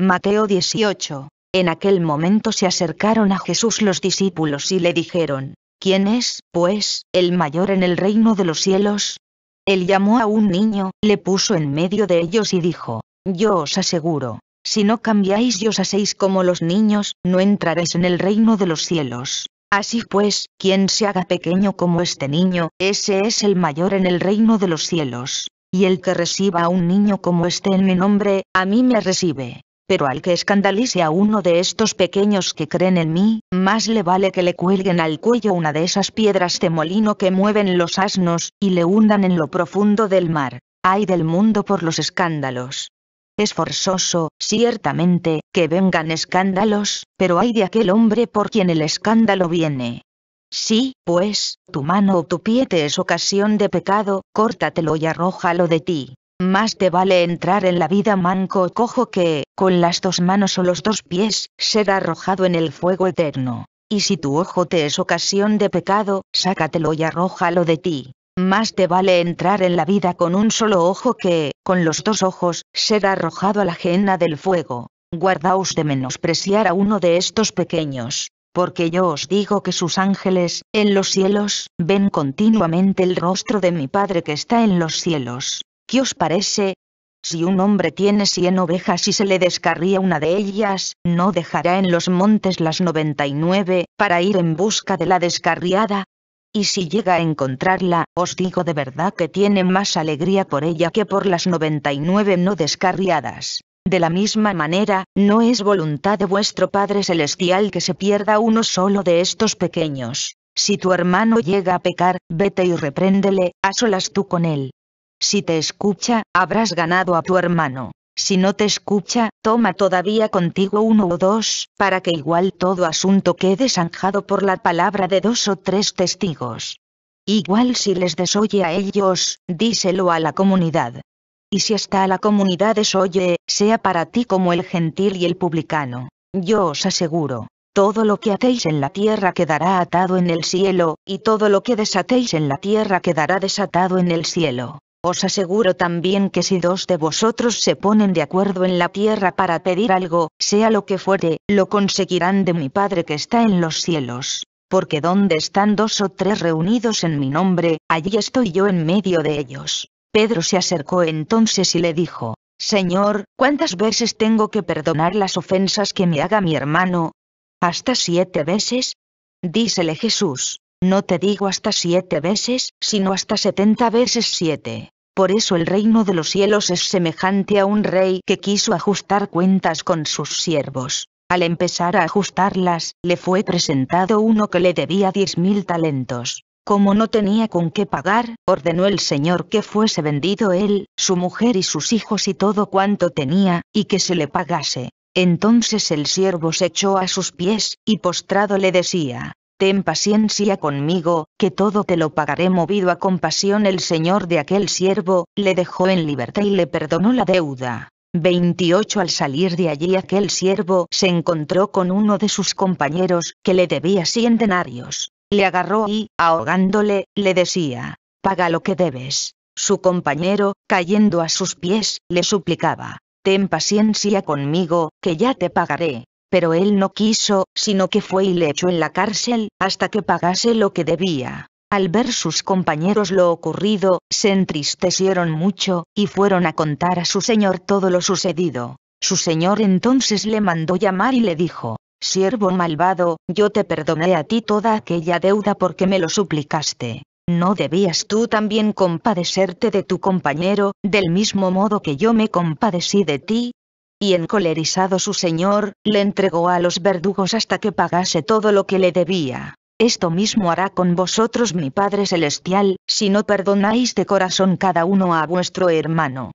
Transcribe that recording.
Mateo 18. En aquel momento se acercaron a Jesús los discípulos y le dijeron, ¿quién es, pues, el mayor en el reino de los cielos? Él llamó a un niño, le puso en medio de ellos y dijo, yo os aseguro, si no cambiáis y os hacéis como los niños, no entraréis en el reino de los cielos. Así pues, quien se haga pequeño como este niño, ese es el mayor en el reino de los cielos. Y el que reciba a un niño como este en mi nombre, a mí me recibe pero al que escandalice a uno de estos pequeños que creen en mí, más le vale que le cuelguen al cuello una de esas piedras de molino que mueven los asnos, y le hundan en lo profundo del mar. Ay del mundo por los escándalos. Es forzoso, ciertamente, que vengan escándalos, pero hay de aquel hombre por quien el escándalo viene. Sí, pues, tu mano o tu pie te es ocasión de pecado, córtatelo y arrójalo de ti. Más te vale entrar en la vida manco o cojo que, con las dos manos o los dos pies, ser arrojado en el fuego eterno. Y si tu ojo te es ocasión de pecado, sácatelo y arrójalo de ti. Más te vale entrar en la vida con un solo ojo que, con los dos ojos, ser arrojado a la ajena del fuego. Guardaos de menospreciar a uno de estos pequeños, porque yo os digo que sus ángeles, en los cielos, ven continuamente el rostro de mi Padre que está en los cielos. ¿Qué os parece? Si un hombre tiene cien ovejas y se le descarría una de ellas, ¿no dejará en los montes las noventa y nueve, para ir en busca de la descarriada? Y si llega a encontrarla, os digo de verdad que tiene más alegría por ella que por las noventa y nueve no descarriadas. De la misma manera, no es voluntad de vuestro Padre Celestial que se pierda uno solo de estos pequeños. Si tu hermano llega a pecar, vete y repréndele, a solas tú con él, si te escucha, habrás ganado a tu hermano. Si no te escucha, toma todavía contigo uno o dos, para que igual todo asunto quede zanjado por la palabra de dos o tres testigos. Igual si les desoye a ellos, díselo a la comunidad. Y si hasta la comunidad desoye, sea para ti como el gentil y el publicano. Yo os aseguro, todo lo que hacéis en la tierra quedará atado en el cielo, y todo lo que desatéis en la tierra quedará desatado en el cielo. Os aseguro también que si dos de vosotros se ponen de acuerdo en la tierra para pedir algo, sea lo que fuere, lo conseguirán de mi Padre que está en los cielos. Porque donde están dos o tres reunidos en mi nombre, allí estoy yo en medio de ellos. Pedro se acercó entonces y le dijo, Señor, ¿cuántas veces tengo que perdonar las ofensas que me haga mi hermano? ¿Hasta siete veces? Dísele Jesús, no te digo hasta siete veces, sino hasta setenta veces siete. Por eso el reino de los cielos es semejante a un rey que quiso ajustar cuentas con sus siervos. Al empezar a ajustarlas, le fue presentado uno que le debía diez mil talentos. Como no tenía con qué pagar, ordenó el Señor que fuese vendido él, su mujer y sus hijos y todo cuanto tenía, y que se le pagase. Entonces el siervo se echó a sus pies, y postrado le decía, ten paciencia conmigo, que todo te lo pagaré. Movido a compasión el señor de aquel siervo, le dejó en libertad y le perdonó la deuda. 28 Al salir de allí aquel siervo se encontró con uno de sus compañeros, que le debía cien denarios. Le agarró y, ahogándole, le decía, paga lo que debes. Su compañero, cayendo a sus pies, le suplicaba, ten paciencia conmigo, que ya te pagaré. Pero él no quiso, sino que fue y le echó en la cárcel, hasta que pagase lo que debía. Al ver sus compañeros lo ocurrido, se entristecieron mucho, y fueron a contar a su señor todo lo sucedido. Su señor entonces le mandó llamar y le dijo, Siervo malvado, yo te perdoné a ti toda aquella deuda porque me lo suplicaste. ¿No debías tú también compadecerte de tu compañero, del mismo modo que yo me compadecí de ti? y encolerizado su señor, le entregó a los verdugos hasta que pagase todo lo que le debía. Esto mismo hará con vosotros mi Padre Celestial, si no perdonáis de corazón cada uno a vuestro hermano.